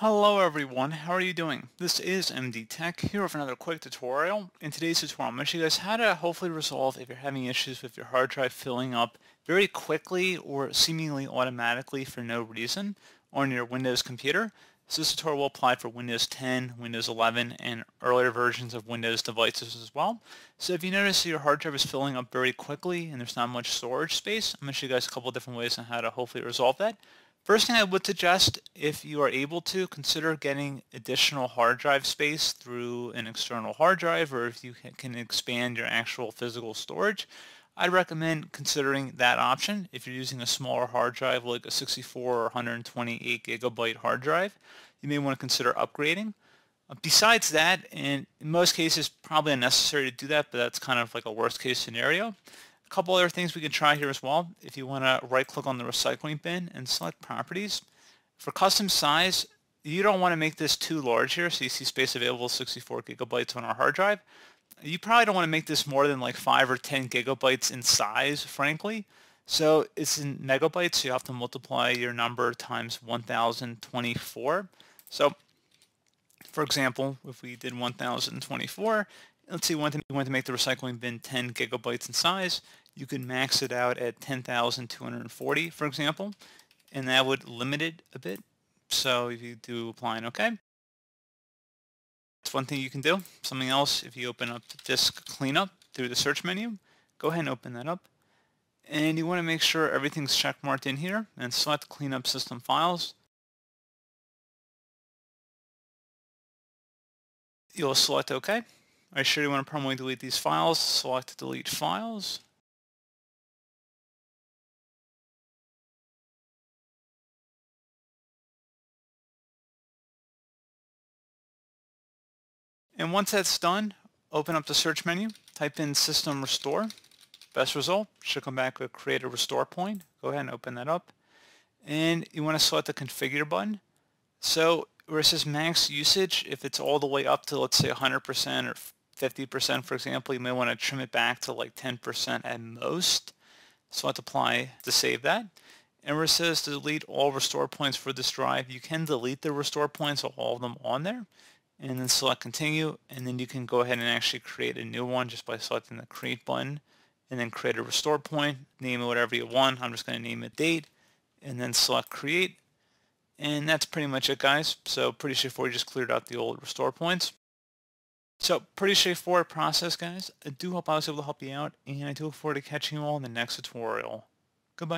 Hello everyone, how are you doing? This is MD Tech here with another quick tutorial. In today's tutorial, I'm going to show you guys how to hopefully resolve if you're having issues with your hard drive filling up very quickly or seemingly automatically for no reason on your Windows computer. So this tutorial will apply for Windows 10, Windows 11, and earlier versions of Windows devices as well. So if you notice your hard drive is filling up very quickly and there's not much storage space, I'm going to show you guys a couple different ways on how to hopefully resolve that. First thing I would suggest, if you are able to, consider getting additional hard drive space through an external hard drive or if you can expand your actual physical storage, I'd recommend considering that option if you're using a smaller hard drive like a 64 or 128 gigabyte hard drive. You may want to consider upgrading. Uh, besides that, and in most cases probably unnecessary to do that, but that's kind of like a worst case scenario, a couple other things we can try here as well. If you want to right click on the recycling bin and select properties. For custom size, you don't want to make this too large here. So you see space available 64 gigabytes on our hard drive. You probably don't want to make this more than like 5 or 10 gigabytes in size, frankly. So it's in megabytes, so you have to multiply your number times 1024. So for example, if we did 1024, let's see, one thing want to make the recycling bin 10 gigabytes in size. You can max it out at 10,240, for example, and that would limit it a bit. So if you do apply and OK, that's one thing you can do. Something else, if you open up disk cleanup through the search menu, go ahead and open that up. And you want to make sure everything's checkmarked in here and select cleanup system files. You'll select OK. I sure you want to permanently delete these files. Select Delete Files. And once that's done, open up the search menu, type in system restore. Best result should come back with create a restore point. Go ahead and open that up. And you want to select the configure button. So where it says max usage, if it's all the way up to let's say 100% or 50%, for example, you may want to trim it back to like 10% at most. So I'll apply to save that. And it says to delete all restore points for this drive, you can delete the restore points, all of them on there, and then select continue, and then you can go ahead and actually create a new one just by selecting the create button, and then create a restore point, name it whatever you want. I'm just going to name it date, and then select create, and that's pretty much it, guys. So pretty straightforward, just cleared out the old restore points. So pretty straightforward process, guys. I do hope I was able to help you out, and I do look forward to catching you all in the next tutorial. Goodbye.